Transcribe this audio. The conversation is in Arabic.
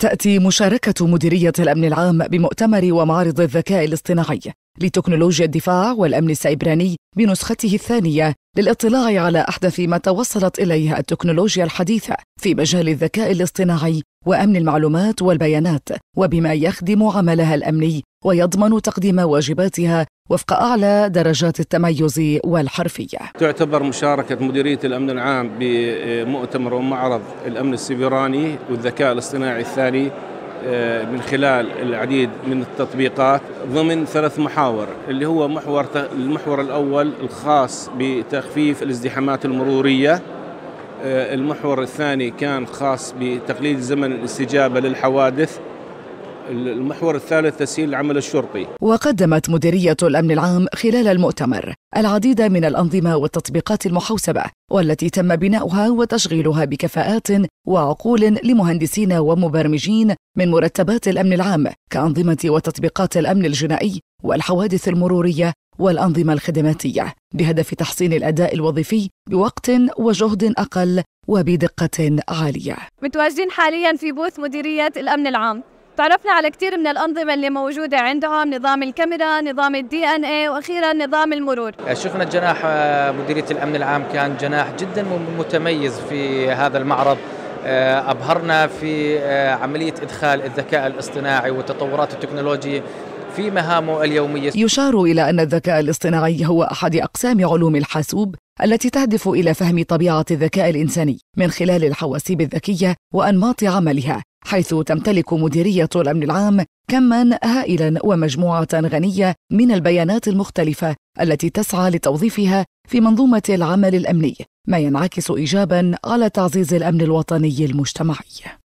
تأتي مشاركة مديرية الأمن العام بمؤتمر ومعرض الذكاء الاصطناعي لتكنولوجيا الدفاع والأمن السيبراني بنسخته الثانية للاطلاع على أحدث ما توصلت إليه التكنولوجيا الحديثة في مجال الذكاء الاصطناعي وأمن المعلومات والبيانات وبما يخدم عملها الأمني ويضمن تقديم واجباتها وفق أعلى درجات التميز والحرفية تعتبر مشاركة مديرية الأمن العام بمؤتمر ومعرض الأمن السيبراني والذكاء الاصطناعي الثاني آه، من خلال العديد من التطبيقات ضمن ثلاث محاور اللي هو محور المحور الأول الخاص بتخفيف الازدحامات المرورية آه، المحور الثاني كان خاص بتقليل زمن الاستجابة للحوادث المحور الثالث تسهيل العمل الشرطي وقدمت مديرية الأمن العام خلال المؤتمر العديد من الأنظمة والتطبيقات المحوسبة والتي تم بناؤها وتشغيلها بكفاءات وعقول لمهندسين ومبرمجين من مرتبات الأمن العام كأنظمة وتطبيقات الأمن الجنائي والحوادث المرورية والأنظمة الخدماتية بهدف تحسين الأداء الوظيفي بوقت وجهد أقل وبدقة عالية متواجدين حاليا في بوث مديرية الأمن العام تعرفنا على كثير من الأنظمة اللي موجودة عندهم نظام الكاميرا نظام الدي ان اي وأخيرا نظام المرور آه، شفنا جناح آه، مديرية الأمن العام كان جناح جدا متميز في هذا المعرض آه، أبهرنا في عملية إدخال الذكاء الاصطناعي والتطورات التكنولوجية في مهامه اليومية يشار إلى أن الذكاء الاصطناعي هو أحد أقسام علوم الحاسوب التي تهدف إلى فهم طبيعة الذكاء الإنساني من خلال الحواسيب الذكية وأنماط عملها حيث تمتلك مديرية الأمن العام كما هائلا ومجموعة غنية من البيانات المختلفة التي تسعى لتوظيفها في منظومة العمل الأمني ما ينعكس إيجابا على تعزيز الأمن الوطني المجتمعي